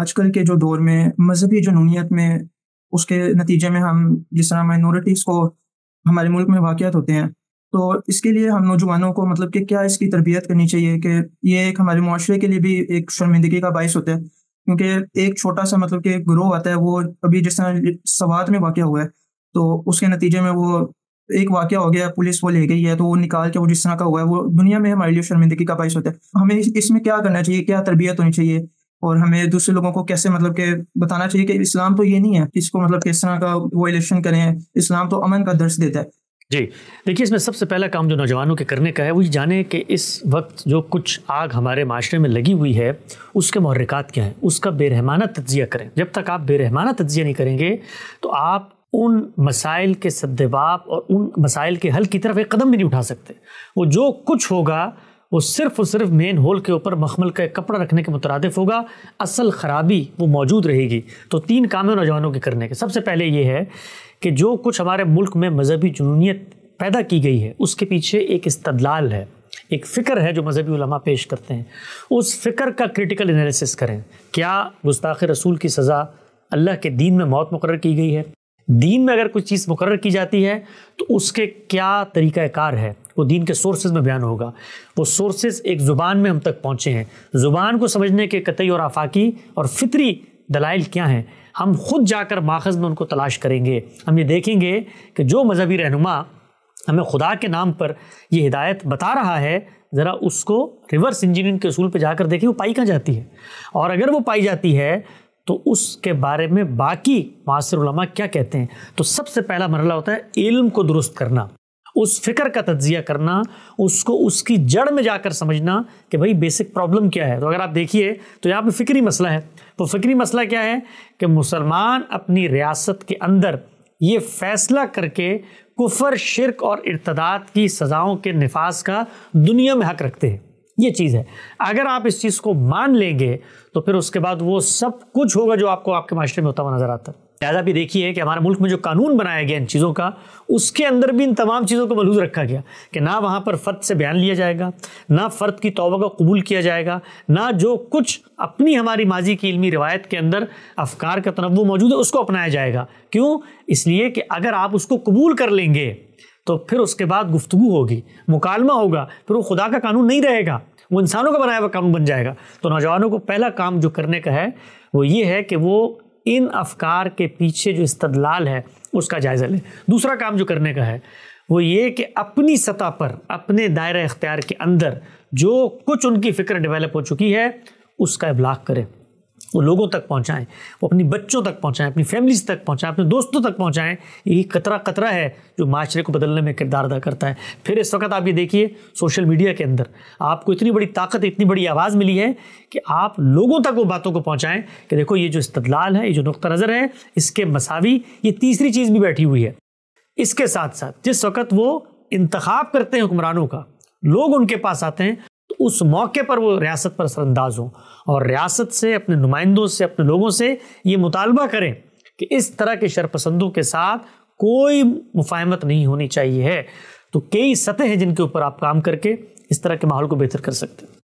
आजकल के जो दौर में मजहबी जनूनीत में उसके नतीजे में हम जिस तरह माइनॉरिटीज़ को हमारे मुल्क में वाकयात होते हैं तो इसके लिए हम नौजवानों को मतलब कि क्या इसकी तरबियत करनी चाहिए कि ये एक हमारे माशरे के लिए भी एक शर्मिंदगी का बायस होता है क्योंकि एक छोटा सा मतलब कि ग्रोह आता है वो अभी जिस तरह सवात में वाक़ हुआ है तो उसके नतीजे में वो एक वाक़ हो गया पुलिस वो ले गई है तो वो निकाल के वो जिस तरह का हुआ है वो दुनिया में हमारे लिए शर्मिंदगी का बायस होता है हमें इसमें क्या करना चाहिए क्या तरबियत होनी चाहिए और हमें दूसरे लोगों को कैसे मतलब के बताना चाहिए कि इस्लाम तो ये नहीं है इसको मतलब किस तरह का वो इलेक्शन करें इस्लाम तो अमन का दर्श देता है जी देखिए इसमें सबसे पहला काम जो नौजवानों के करने का है वो ये जाने कि इस वक्त जो कुछ आग हमारे माशरे में लगी हुई है उसके महरिकात क्या हैं उसका बेरहमाना तजिया करें जब तक आप बेरहमाना तजिया नहीं करेंगे तो आप उन मसाइल के सद्देबाप और उन मसाइल के हल की तरफ एक कदम भी नहीं उठा सकते वो जो कुछ होगा वो सिर्फ और सिर्फ मेन होल के ऊपर मखमल का कपड़ा रखने के मुतरदफ होगा असल ख़राबी वो मौजूद रहेगी तो तीन काम है नौजवानों के करने के सबसे पहले ये है कि जो कुछ हमारे मुल्क में मजहबी जुनूनीत पैदा की गई है उसके पीछे एक इस्तदलाल है एक फ़िक्र है जो मजहबी उलमा पेश करते हैं उस फ़िक्र का क्रिटिकल एनालिसिस करें क्या गुस्ताख रसूल की सज़ा अल्लाह के दीन में मौत मुकर की गई है दीन में अगर कुछ चीज़ मुकर की जाती है तो उसके क्या कार है वो दीन के सोर्सेज में बयान होगा वो सोर्सेज एक ज़ुबान में हम तक पहुँचे हैं ज़ुबान को समझने के कतई और आफाकी और फितरी दलाइल क्या हैं हम खुद जाकर माखज़ में उनको तलाश करेंगे हम ये देखेंगे कि जो मजहबी रहनुमा हमें खुदा के नाम पर यह हिदायत बता रहा है ज़रा उसको रिवर्स इंजीनियरिंग के असूल पर जाकर देखें वो पाई कहाँ जाती है और अगर वो पाई जाती है तो उसके बारे में बाकी मासरमा क्या कहते हैं तो सबसे पहला मरला होता है इल्म को दुरुस्त करना उस फिक्र का तजिया करना उसको उसकी जड़ में जाकर समझना कि भाई बेसिक प्रॉब्लम क्या है तो अगर आप देखिए तो यहाँ पे फ़िक्री मसला है तो फ़िक्री मसला क्या है कि मुसलमान अपनी रियासत के अंदर ये फैसला करके कुफर शिरक और इर्तदाद की सज़ाओं के नफाज का दुनिया में हक रखते हैं ये चीज़ है अगर आप इस चीज़ को मान लेंगे तो फिर उसके बाद वो सब कुछ होगा जो आपको आपके माशरे में होता हुआ नज़र आता है लिहाजा भी देखिए कि हमारे मुल्क में जो कानून बनाया गया इन चीज़ों का उसके अंदर भी इन तमाम चीज़ों को मलूज रखा गया कि ना वहाँ पर फ़र्द से बयान लिया जाएगा ना फ़र्द की तोबा का कबूल किया जाएगा ना जो कुछ अपनी हमारी माजी की इलमी रवायत के अंदर अफकार का तनवु मौजूद है उसको अपनाया जाएगा क्यों इसलिए कि अगर आप उसको कबूल कर लेंगे तो फिर उसके बाद गुफ्तु होगी मुकालमा होगा फिर वो खुदा का कानून नहीं रहेगा वो इंसानों का बनाया हुआ कानून बन जाएगा तो नौजवानों को पहला काम जो करने का है वो ये है कि वो इन अफकार के पीछे जो इस्तदलाल है उसका जायज़ा लें दूसरा काम जो करने का है वो ये कि अपनी सतह पर अपने दायरा इख्तियार के अंदर जो कुछ उनकी फ़िक्र डेवलप हो चुकी है उसका इबलाग करें वो लोगों तक पहुंचाएं वो अपने बच्चों तक पहुंचाएं अपनी फैमिलीज तक पहुंचाएं अपने दोस्तों तक पहुंचाएं यही कतरा कतरा है जो माशरे को बदलने में किरदार अदा करता है फिर इस वक्त आप ये देखिए सोशल मीडिया के अंदर आपको इतनी बड़ी ताकत इतनी बड़ी आवाज़ मिली है कि आप लोगों तक वो बातों को पहुँचाएँ कि देखो ये जो इस्तलाल है ये जो नुक़ नज़र है इसके मसावी ये तीसरी चीज़ भी बैठी हुई है इसके साथ साथ जिस वक्त वो इंतखब करते हैं हुक्मरानों का लोग उनके पास आते हैं तो उस मौके पर वो रियासत पर असरअंदाज हों और रियासत से अपने नुमाइंदों से अपने लोगों से ये मुतालबा करें कि इस तरह के शरपसंदों के साथ कोई मुफाहमत नहीं होनी चाहिए है तो कई सतह हैं जिनके ऊपर आप काम करके इस तरह के माहौल को बेहतर कर सकते हैं